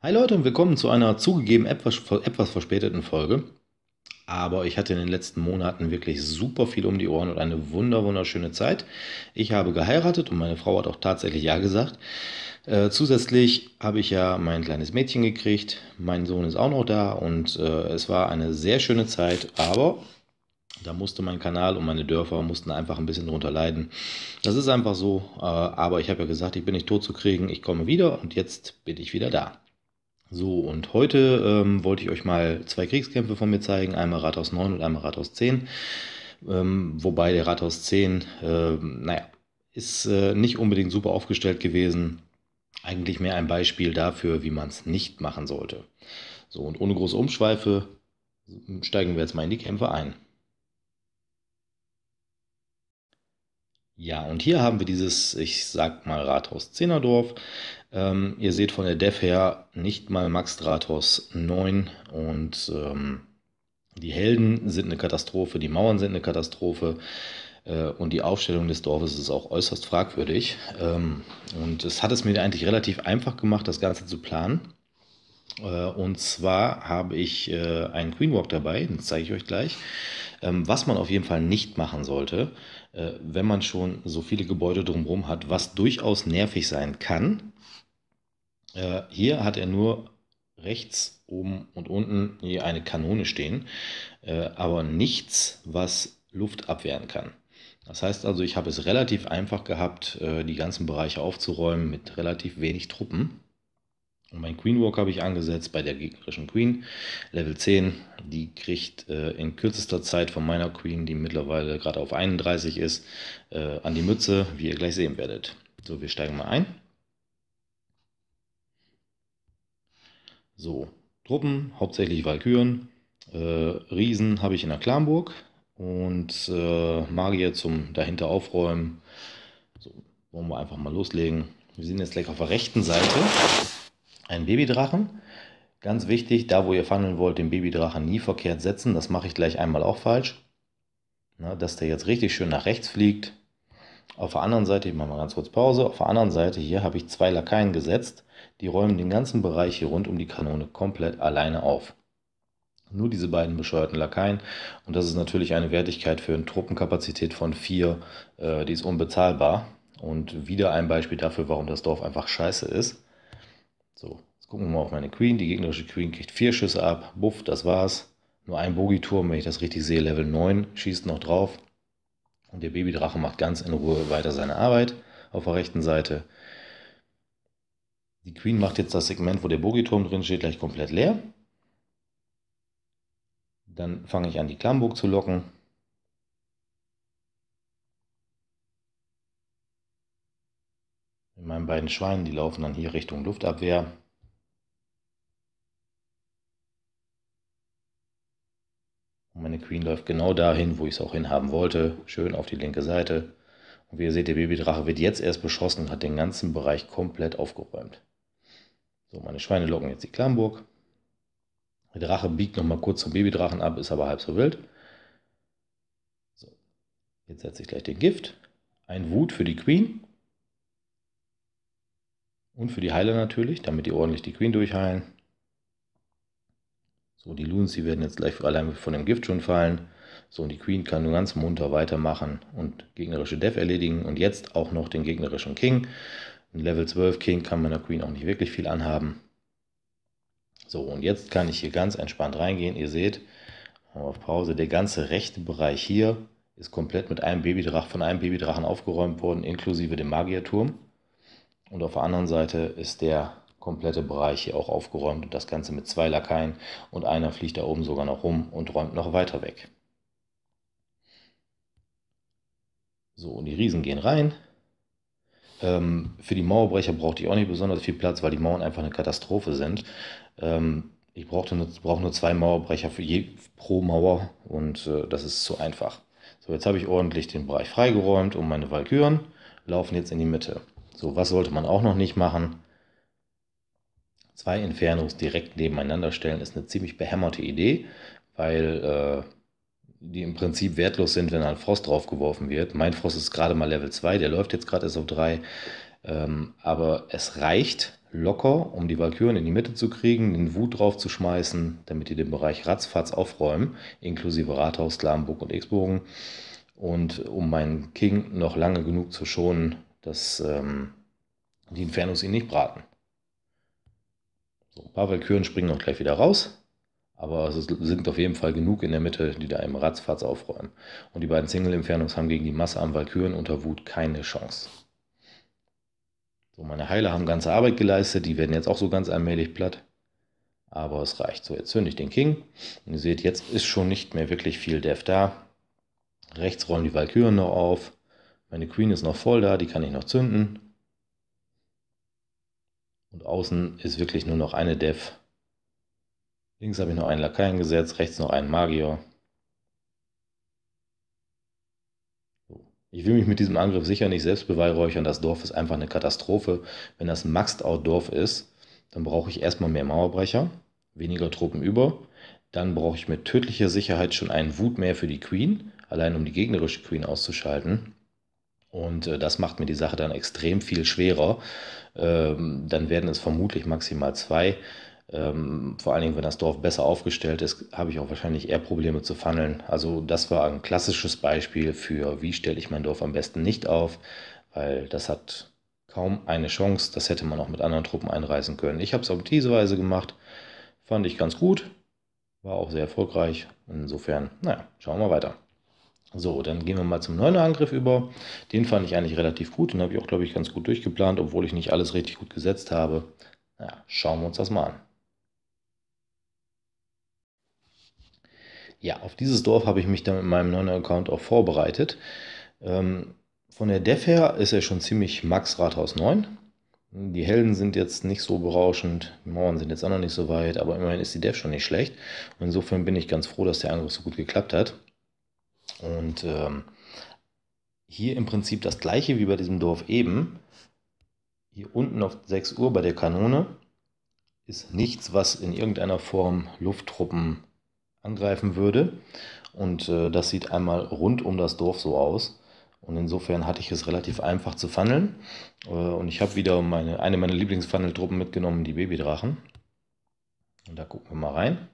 Hi Leute und willkommen zu einer zugegeben etwas, etwas verspäteten Folge. Aber ich hatte in den letzten Monaten wirklich super viel um die Ohren und eine wunder wunderschöne Zeit. Ich habe geheiratet und meine Frau hat auch tatsächlich Ja gesagt. Äh, zusätzlich habe ich ja mein kleines Mädchen gekriegt. Mein Sohn ist auch noch da und äh, es war eine sehr schöne Zeit. Aber da musste mein Kanal und meine Dörfer mussten einfach ein bisschen drunter leiden. Das ist einfach so. Äh, aber ich habe ja gesagt, ich bin nicht tot zu kriegen. Ich komme wieder und jetzt bin ich wieder da. So, und heute ähm, wollte ich euch mal zwei Kriegskämpfe von mir zeigen, einmal Rathaus 9 und einmal Rathaus 10. Ähm, wobei der Rathaus 10, äh, naja, ist äh, nicht unbedingt super aufgestellt gewesen. Eigentlich mehr ein Beispiel dafür, wie man es nicht machen sollte. So, und ohne große Umschweife steigen wir jetzt mal in die Kämpfe ein. Ja, und hier haben wir dieses, ich sag mal, Rathaus Zehnerdorf. Ähm, ihr seht von der Def her nicht mal Max Stratos 9 und ähm, die Helden sind eine Katastrophe, die Mauern sind eine Katastrophe äh, und die Aufstellung des Dorfes ist auch äußerst fragwürdig. Ähm, und es hat es mir eigentlich relativ einfach gemacht, das Ganze zu planen. Äh, und zwar habe ich äh, einen Queen Walk dabei, den zeige ich euch gleich. Ähm, was man auf jeden Fall nicht machen sollte, äh, wenn man schon so viele Gebäude drumherum hat, was durchaus nervig sein kann, äh, hier hat er nur rechts, oben und unten je eine Kanone stehen, äh, aber nichts, was Luft abwehren kann. Das heißt also, ich habe es relativ einfach gehabt, äh, die ganzen Bereiche aufzuräumen mit relativ wenig Truppen. Und mein Queen Walk habe ich angesetzt bei der gegnerischen Queen, Level 10. Die kriegt äh, in kürzester Zeit von meiner Queen, die mittlerweile gerade auf 31 ist, äh, an die Mütze, wie ihr gleich sehen werdet. So, wir steigen mal ein. So, Truppen, hauptsächlich Valkyren. äh, Riesen habe ich in der Klamburg und äh, Magier zum dahinter aufräumen. So, wollen wir einfach mal loslegen. Wir sind jetzt gleich auf der rechten Seite. Ein Babydrachen. Ganz wichtig, da wo ihr fangen wollt, den Babydrachen nie verkehrt setzen. Das mache ich gleich einmal auch falsch. Na, dass der jetzt richtig schön nach rechts fliegt. Auf der anderen Seite, ich mache mal ganz kurz Pause, auf der anderen Seite hier habe ich zwei Lakaien gesetzt, die räumen den ganzen Bereich hier rund um die Kanone komplett alleine auf. Nur diese beiden bescheuerten Lakaien und das ist natürlich eine Wertigkeit für eine Truppenkapazität von vier, äh, die ist unbezahlbar. Und wieder ein Beispiel dafür, warum das Dorf einfach scheiße ist. So, jetzt gucken wir mal auf meine Queen. Die gegnerische Queen kriegt vier Schüsse ab. Buff, das war's. Nur ein Bogiturm, wenn ich das richtig sehe, Level 9, schießt noch drauf. Und der Babydrache macht ganz in Ruhe weiter seine Arbeit auf der rechten Seite. Die Queen macht jetzt das Segment, wo der Bogiturm drin steht, gleich komplett leer. Dann fange ich an, die Klammburg zu locken. Mit meinen beiden Schweinen, die laufen dann hier Richtung Luftabwehr. Meine Queen läuft genau dahin, wo ich es auch hinhaben wollte. Schön auf die linke Seite. Und wie ihr seht, der Babydrache wird jetzt erst beschossen und hat den ganzen Bereich komplett aufgeräumt. So, meine Schweine locken jetzt die Klamburg. Der Drache biegt nochmal kurz zum Babydrachen ab, ist aber halb so wild. So, jetzt setze ich gleich den Gift. Ein Wut für die Queen. Und für die Heiler natürlich, damit die ordentlich die Queen durchheilen. So, die Loons, die werden jetzt gleich allein von dem Gift schon fallen. So, und die Queen kann nur ganz munter weitermachen und gegnerische Dev erledigen und jetzt auch noch den gegnerischen King. Ein Level 12 King kann man der Queen auch nicht wirklich viel anhaben. So, und jetzt kann ich hier ganz entspannt reingehen. Ihr seht, auf Pause, der ganze rechte Bereich hier ist komplett mit einem Babydrachen, von einem Babydrachen aufgeräumt worden, inklusive dem Magierturm. Und auf der anderen Seite ist der komplette Bereich hier auch aufgeräumt und das Ganze mit zwei Lakaien und einer fliegt da oben sogar noch rum und räumt noch weiter weg. So, und die Riesen gehen rein. Ähm, für die Mauerbrecher brauchte ich auch nicht besonders viel Platz, weil die Mauern einfach eine Katastrophe sind. Ähm, ich brauchte nur, brauch nur zwei Mauerbrecher je, pro Mauer und äh, das ist zu einfach. So, jetzt habe ich ordentlich den Bereich freigeräumt und meine Valkyren laufen jetzt in die Mitte. So, was sollte man auch noch nicht machen? zwei Infernos direkt nebeneinander stellen, ist eine ziemlich behämmerte Idee, weil äh, die im Prinzip wertlos sind, wenn ein Frost draufgeworfen wird. Mein Frost ist gerade mal Level 2, der läuft jetzt gerade erst auf 3. Ähm, aber es reicht locker, um die Valkyren in die Mitte zu kriegen, den Wut draufzuschmeißen, damit die den Bereich ratzfatz aufräumen, inklusive Rathaus, Glamburg und X-Bogen. Und um meinen King noch lange genug zu schonen, dass ähm, die Infernos ihn nicht braten. So, ein paar Valkyren springen auch gleich wieder raus, aber es sind auf jeden Fall genug in der Mitte, die da im Ratzfatz aufräumen. Und die beiden Single Infernos haben gegen die Masse an Valkyren unter Wut keine Chance. So, meine Heiler haben ganze Arbeit geleistet, die werden jetzt auch so ganz allmählich platt. Aber es reicht. So, jetzt zünde ich den King. Und ihr seht, jetzt ist schon nicht mehr wirklich viel Dev da. Rechts rollen die Valkyren noch auf. Meine Queen ist noch voll da, die kann ich noch zünden. Und außen ist wirklich nur noch eine Dev. Links habe ich noch einen Lakaien gesetzt, rechts noch einen Magier. Ich will mich mit diesem Angriff sicher nicht selbst beweihräuchern. Das Dorf ist einfach eine Katastrophe. Wenn das Maxed-Out-Dorf ist, dann brauche ich erstmal mehr Mauerbrecher, weniger Truppen über. Dann brauche ich mit tödlicher Sicherheit schon einen Wut mehr für die Queen, allein um die gegnerische Queen auszuschalten. Und äh, das macht mir die Sache dann extrem viel schwerer. Ähm, dann werden es vermutlich maximal zwei. Ähm, vor allen Dingen, wenn das Dorf besser aufgestellt ist, habe ich auch wahrscheinlich eher Probleme zu funneln. Also das war ein klassisches Beispiel für, wie stelle ich mein Dorf am besten nicht auf, weil das hat kaum eine Chance. Das hätte man auch mit anderen Truppen einreißen können. Ich habe es auf diese Weise gemacht, fand ich ganz gut, war auch sehr erfolgreich. Insofern, naja, schauen wir weiter. So, dann gehen wir mal zum 9er Angriff über. Den fand ich eigentlich relativ gut. Den habe ich auch, glaube ich, ganz gut durchgeplant, obwohl ich nicht alles richtig gut gesetzt habe. Naja, schauen wir uns das mal an. Ja, auf dieses Dorf habe ich mich dann mit meinem 9er Account auch vorbereitet. Ähm, von der Def her ist er schon ziemlich Max Rathaus 9. Die Helden sind jetzt nicht so berauschend, die Mauern sind jetzt auch noch nicht so weit, aber immerhin ist die Def schon nicht schlecht. Und insofern bin ich ganz froh, dass der Angriff so gut geklappt hat. Und ähm, hier im Prinzip das gleiche wie bei diesem Dorf eben. Hier unten auf 6 Uhr bei der Kanone ist nichts, was in irgendeiner Form Lufttruppen angreifen würde. Und äh, das sieht einmal rund um das Dorf so aus. Und insofern hatte ich es relativ einfach zu funneln. Äh, und ich habe wieder meine, eine meiner Lieblingsfunneltruppen mitgenommen, die Babydrachen. Und da gucken wir mal rein.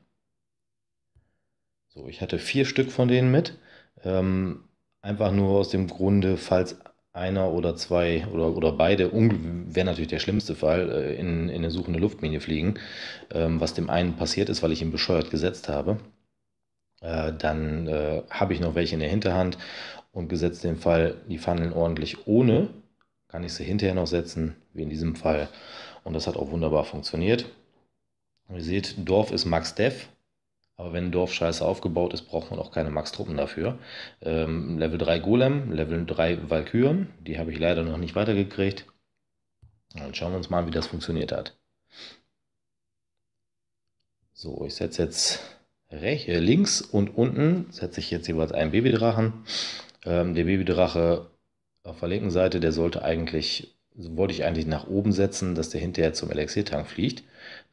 So, ich hatte vier Stück von denen mit. Ähm, einfach nur aus dem Grunde, falls einer oder zwei oder, oder beide, wäre natürlich der schlimmste Fall, äh, in, in eine suchende Luftlinie fliegen, ähm, was dem einen passiert ist, weil ich ihn bescheuert gesetzt habe, äh, dann äh, habe ich noch welche in der Hinterhand und gesetzt den Fall, die fandeln ordentlich ohne, kann ich sie hinterher noch setzen, wie in diesem Fall. Und das hat auch wunderbar funktioniert. ihr seht, Dorf ist Max Dev, aber wenn ein Dorf scheiße aufgebaut ist, braucht man auch keine Max-Truppen dafür. Ähm, Level 3 Golem, Level 3 Valkyren, die habe ich leider noch nicht weitergekriegt. Dann schauen wir uns mal an, wie das funktioniert hat. So, ich setze jetzt rechts, äh, links und unten setze ich jetzt jeweils einen Babydrachen. Ähm, der Babydrache auf der linken Seite, der sollte eigentlich, wollte ich eigentlich nach oben setzen, dass der hinterher zum Elixiertank fliegt,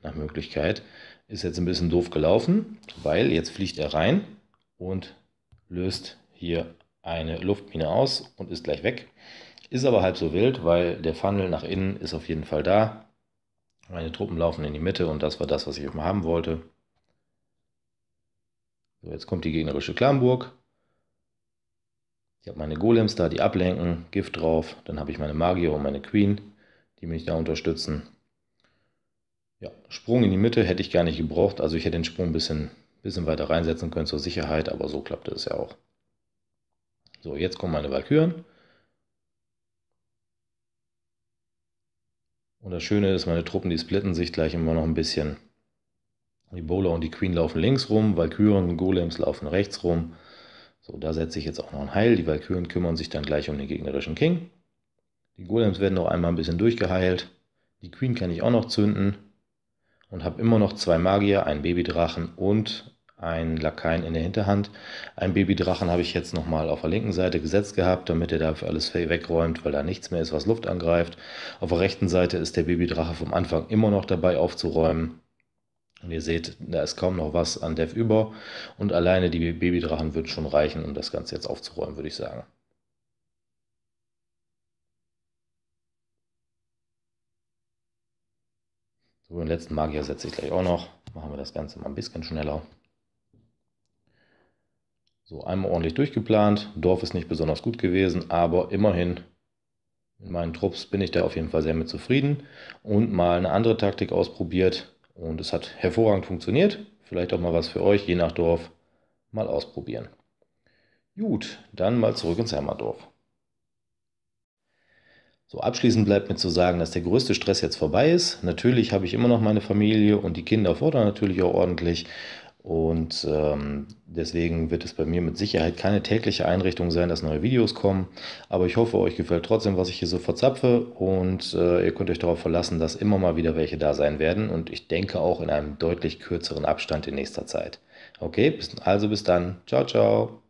nach Möglichkeit. Ist jetzt ein bisschen doof gelaufen, weil jetzt fliegt er rein und löst hier eine Luftmine aus und ist gleich weg. Ist aber halb so wild, weil der Funnel nach innen ist auf jeden Fall da. Meine Truppen laufen in die Mitte und das war das, was ich eben haben wollte. So, jetzt kommt die gegnerische Klamburg. Ich habe meine Golems da, die ablenken, Gift drauf. Dann habe ich meine Magier und meine Queen, die mich da unterstützen. Ja, Sprung in die Mitte hätte ich gar nicht gebraucht. Also ich hätte den Sprung ein bisschen, bisschen weiter reinsetzen können zur Sicherheit, aber so klappte es ja auch. So, jetzt kommen meine Valkyren. Und das Schöne ist, meine Truppen, die splitten sich gleich immer noch ein bisschen. Die Bowler und die Queen laufen links rum, Valkyren und Golems laufen rechts rum. So, da setze ich jetzt auch noch ein Heil. Die Valkyren kümmern sich dann gleich um den gegnerischen King. Die Golems werden noch einmal ein bisschen durchgeheilt. Die Queen kann ich auch noch zünden und habe immer noch zwei Magier, einen Babydrachen und einen Lakaien in der Hinterhand. Einen Babydrachen habe ich jetzt nochmal auf der linken Seite gesetzt gehabt, damit er dafür alles wegräumt, weil da nichts mehr ist, was Luft angreift. Auf der rechten Seite ist der Babydrache vom Anfang immer noch dabei aufzuräumen. Und ihr seht, da ist kaum noch was an Dev über. Und alleine die Babydrachen würden schon reichen, um das Ganze jetzt aufzuräumen, würde ich sagen. So, den letzten Magier setze ich gleich auch noch. Machen wir das Ganze mal ein bisschen schneller. So, einmal ordentlich durchgeplant. Dorf ist nicht besonders gut gewesen, aber immerhin in meinen Trupps bin ich da auf jeden Fall sehr mit zufrieden und mal eine andere Taktik ausprobiert und es hat hervorragend funktioniert. Vielleicht auch mal was für euch, je nach Dorf, mal ausprobieren. Gut, dann mal zurück ins Hermerdorf. So abschließend bleibt mir zu sagen, dass der größte Stress jetzt vorbei ist. Natürlich habe ich immer noch meine Familie und die Kinder fordern natürlich auch ordentlich. Und ähm, deswegen wird es bei mir mit Sicherheit keine tägliche Einrichtung sein, dass neue Videos kommen. Aber ich hoffe, euch gefällt trotzdem, was ich hier so verzapfe. Und äh, ihr könnt euch darauf verlassen, dass immer mal wieder welche da sein werden. Und ich denke auch in einem deutlich kürzeren Abstand in nächster Zeit. Okay, also bis dann. Ciao, ciao.